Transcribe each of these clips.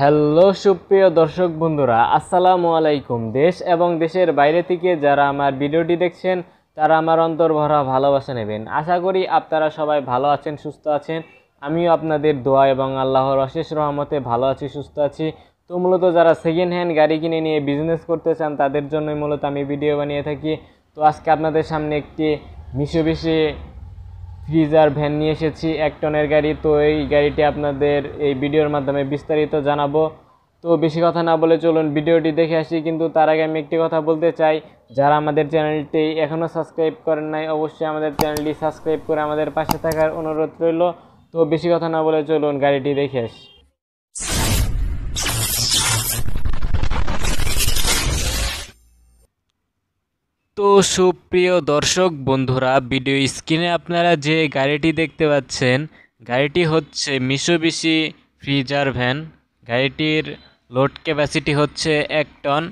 hello সুপ্রিয় দর্শক বন্ধুরা আসসালামু আলাইকুম দেশ এবং দেশের বাইরে থেকে যারা আমার ভিডিওটি দেখছেন তারা আমার অন্তর্ভরা ভালোবাসা নেবেন আশা করি আপনারা সবাই ভালো আছেন সুস্থ আছেন আমিও আপনাদের দোয়া এবং আল্লাহর অশেষ রহমতে ভালো আছি সুস্থ আছি তো মূলত যারা সেকেন্ড হ্যান্ড গাড়ি কিনে নিয়ে বিজনেস করতে চান তাদের জন্যই মূলত আমি ভিডিও বানিয়ে থাকি তো আজকে আপনাদের সামনে একটি মিশোবিশি ফ্রিজার ভ্যান নিয়ে এসেছি এক টনের গাড়ি তো এই গাড়িটি আপনাদের এই ভিডিওর মাধ্যমে বিস্তারিত জানাবো তো বেশি কথা না বলে চলুন ভিডিওটি দেখে আসি কিন্তু তার আগে আমি একটি কথা বলতে চাই যারা আমাদের চ্যানেলটি এখনও সাবস্ক্রাইব করেন নাই অবশ্যই আমাদের চ্যানেলটি সাবস্ক্রাইব করে আমাদের পাশে থাকার অনুরোধ রইল তো বেশি কথা না বলে চলুন গাড়িটি দেখে আসি তো সুপ্রিয় দর্শক বন্ধুরা ভিডিও স্ক্রিনে আপনারা যে গাড়িটি দেখতে পাচ্ছেন গাড়িটি হচ্ছে মিশোবিশি ফ্রিজার ভ্যান গাড়িটির লোড ক্যাপাসিটি হচ্ছে এক টন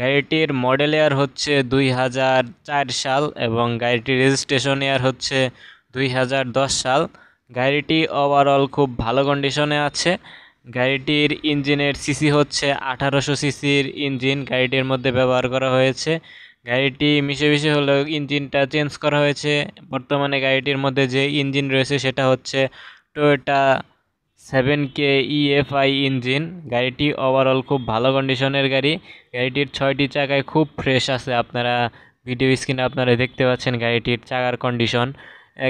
গাড়িটির মডেল এয়ার হচ্ছে দুই হাজার চার সাল এবং গাড়িটির রেজিস্ট্রেশন এয়ার হচ্ছে দুই হাজার দশ সাল গাড়িটি ওভারঅল খুব ভালো কন্ডিশনে আছে গাড়িটির ইঞ্জিনের সিসি হচ্ছে আঠারোশো সিসির ইঞ্জিন গাড়িটির মধ্যে ব্যবহার করা হয়েছে গাড়িটি মিশে মিশে হলেও ইঞ্জিনটা চেঞ্জ করা হয়েছে বর্তমানে গাড়িটির মধ্যে যে ইঞ্জিন রয়েছে সেটা হচ্ছে Toyota seven K EFI engine গাড়িটি ওভারঅল খুব ভালো কন্ডিশনের গাড়ি গাড়িটির ছয়টি চাকায় খুব ফ্রেশ আছে আপনারা ভিডিও স্ক্রিনে আপনারা দেখতে পাচ্ছেন গাড়িটির চাকার কন্ডিশন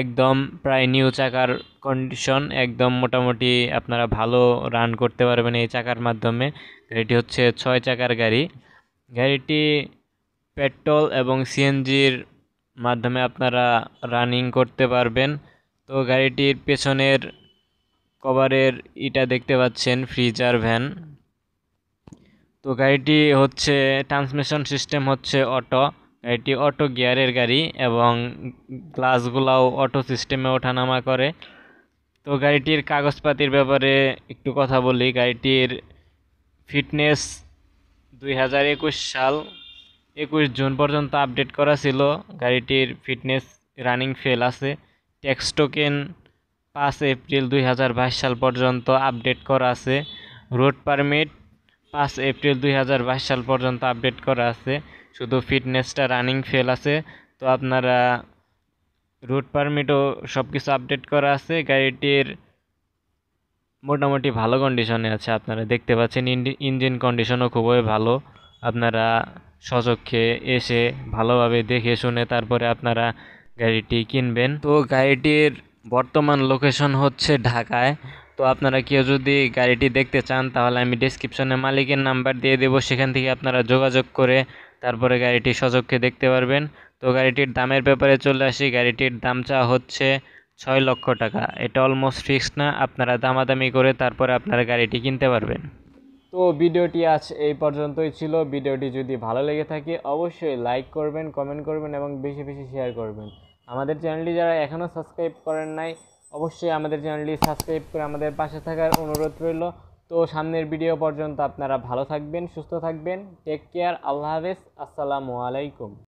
একদম প্রায় নিউ চাকার কন্ডিশন একদম মোটামুটি আপনারা ভালো রান করতে পারবেন এই চাকার মাধ্যমে গাড়িটি হচ্ছে ছয় চাকার গাড়ি গাড়িটি পেট্রোল এবং সিএনজির মাধ্যমে আপনারা রানিং করতে পারবেন তো গাড়িটির পেছনের কভারের ইটা দেখতে পাচ্ছেন ফ্রিজার ভ্যান তো গাড়িটি হচ্ছে ট্রান্সমিশন সিস্টেম হচ্ছে অটো গাড়িটি অটো গিয়ারের গাড়ি এবং গ্লাসগুলাও অটো সিস্টেমে ওঠানামা করে তো গাড়িটির কাগজপাতির ব্যাপারে একটু কথা বলি গাড়িটির ফিটনেস দুই সাল একুশ জুন পর্যন্ত আপডেট করা ছিল গাড়িটির ফিটনেস রানিং ফেল আছে ট্যাক্স টোকেন পাঁচ এপ্রিল দুই সাল পর্যন্ত আপডেট করা আছে রোড পারমিট পাঁচ এপ্রিল দুই সাল পর্যন্ত আপডেট করা আছে শুধু ফিটনেসটা রানিং ফেল আছে তো আপনারা রুট পারমিটও সব কিছু আপডেট করা আছে গাড়িটির মোটামুটি ভালো কন্ডিশনে আছে আপনারা দেখতে পাচ্ছেন ইঞ্জিন কন্ডিশনও খুবই ভালো আপনারা সচক্ষে এসে ভালোভাবে দেখে শুনে তারপরে আপনারা গাড়িটি কিনবেন তো গাড়িটির বর্তমান লোকেশন হচ্ছে ঢাকায় তো আপনারা কেউ যদি গাড়িটি দেখতে চান তাহলে আমি ডিসক্রিপশনে মালিকের নাম্বার দিয়ে দেবো সেখান থেকে আপনারা যোগাযোগ করে তারপরে গাড়িটি সচক্ষে দেখতে পারবেন তো গাড়িটির দামের ব্যাপারে চলে আসি গাড়িটির দাম চা হচ্ছে ছয় লক্ষ টাকা এটা অলমোস্ট ফিক্সড না আপনারা দামাদামি করে তারপরে আপনারা গাড়িটি কিনতে পারবেন তো ভিডিওটি আজ এই পর্যন্তই ছিল ভিডিওটি যদি ভালো লেগে থাকে অবশ্যই লাইক করবেন কমেন্ট করবেন এবং বেশি বেশি শেয়ার করবেন আমাদের চ্যানেলটি যারা এখনও সাবস্ক্রাইব করেন নাই অবশ্যই আমাদের চ্যানেলটি সাবস্ক্রাইব করে আমাদের পাশে থাকার অনুরোধ রইল তো সামনের ভিডিও পর্যন্ত আপনারা ভালো থাকবেন সুস্থ থাকবেন টেক কেয়ার আল্লাহ হাফেজ আসসালামু আলাইকুম